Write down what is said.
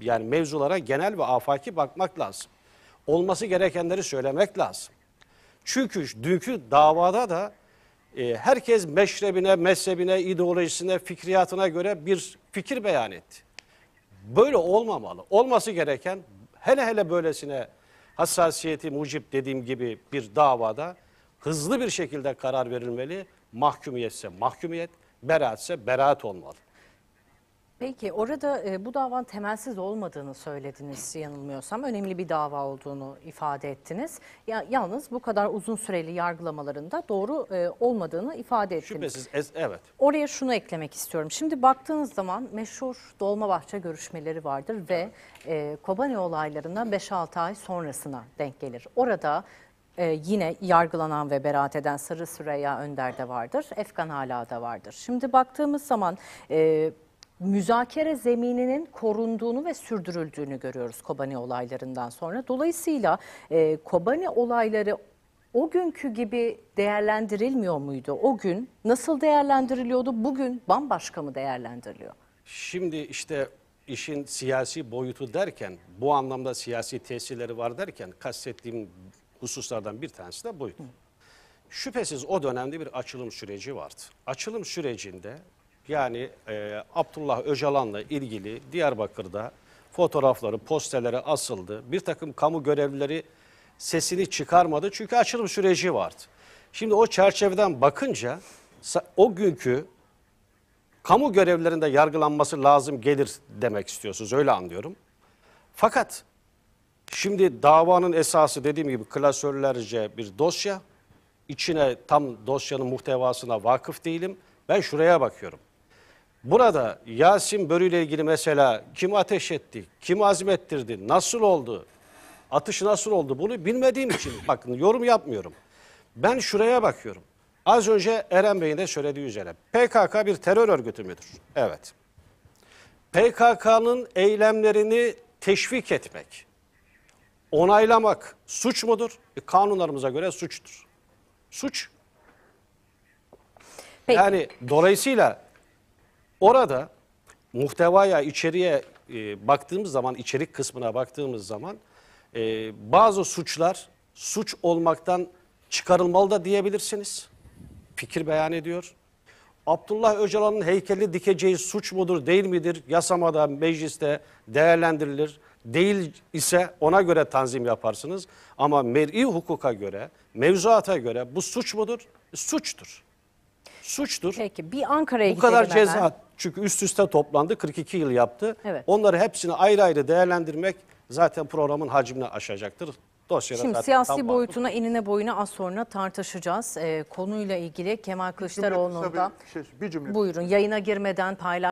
yani mevzulara genel ve afaki bakmak lazım. Olması gerekenleri söylemek lazım. Çünkü dünkü davada da e, herkes meşrebine, mezhebine, ideolojisine, fikriyatına göre bir fikir beyan etti. Böyle olmamalı. Olması gereken hele hele böylesine hassasiyeti mucip dediğim gibi bir davada hızlı bir şekilde karar verilmeli. Mahkumiyetse mahkumiyet, beraatse beraat olmalı. Peki orada e, bu davanın temelsiz olmadığını söylediniz yanılmıyorsam. Önemli bir dava olduğunu ifade ettiniz. Ya, yalnız bu kadar uzun süreli yargılamalarında doğru e, olmadığını ifade ettiniz. Şüphesiz ez, evet. Oraya şunu eklemek istiyorum. Şimdi baktığınız zaman meşhur Dolmabahçe görüşmeleri vardır ve e, Kobani olaylarından 5-6 ay sonrasına denk gelir. Orada ee, yine yargılanan ve beraat eden Sarı Süreyya Önder de vardır. Efkan hala da vardır. Şimdi baktığımız zaman e, müzakere zemininin korunduğunu ve sürdürüldüğünü görüyoruz Kobani olaylarından sonra. Dolayısıyla e, Kobani olayları o günkü gibi değerlendirilmiyor muydu? O gün nasıl değerlendiriliyordu? Bugün bambaşka mı değerlendiriliyor? Şimdi işte işin siyasi boyutu derken, bu anlamda siyasi tesirleri var derken kastettiğim hususlardan bir tanesi de buydu. Hı. Şüphesiz o dönemde bir açılım süreci vardı. Açılım sürecinde yani e, Abdullah Öcalan'la ilgili Diyarbakır'da fotoğrafları, posteleri asıldı. Bir takım kamu görevlileri sesini çıkarmadı çünkü açılım süreci vardı. Şimdi o çerçeveden bakınca o günkü kamu görevlerinde yargılanması lazım gelir demek istiyorsunuz öyle anlıyorum. Fakat şimdi davanın esası dediğim gibi klasörlerce bir dosya. İçine tam dosyanın muhtevasına vakıf değilim. Ben şuraya bakıyorum. Burada Yasin Börü ile ilgili mesela kim ateş etti, kim azmettirdi, nasıl oldu, atış nasıl oldu bunu bilmediğim için bakın yorum yapmıyorum. Ben şuraya bakıyorum. Az önce Eren Bey'in de söylediği üzere PKK bir terör örgütü müdür? Evet. PKK'nın eylemlerini teşvik etmek, onaylamak suç mudur? E, kanunlarımıza göre suçtur. Suç. Peki. Yani dolayısıyla Orada muhtevaya, içeriye e, baktığımız zaman, içerik kısmına baktığımız zaman e, bazı suçlar suç olmaktan çıkarılmalı da diyebilirsiniz. Fikir beyan ediyor. Abdullah Öcalan'ın heykeli dikeceği suç mudur değil midir? Yasamada, mecliste değerlendirilir. Değil ise ona göre tanzim yaparsınız. Ama mer'i hukuka göre, mevzuata göre bu suç mudur? Suçtur. Suçtur. Peki bir Ankara'ya Bu kadar ceza hemen. çünkü üst üste toplandı 42 yıl yaptı. Evet. Onları hepsini ayrı ayrı değerlendirmek zaten programın hacmini aşacaktır. Dosyada Şimdi siyasi boyutuna, vardır. enine boyuna az sonra tartışacağız. Ee, konuyla ilgili Kemal Kılıçdaroğlu'nun da şey, bir cümle. buyurun yayına girmeden paylaş.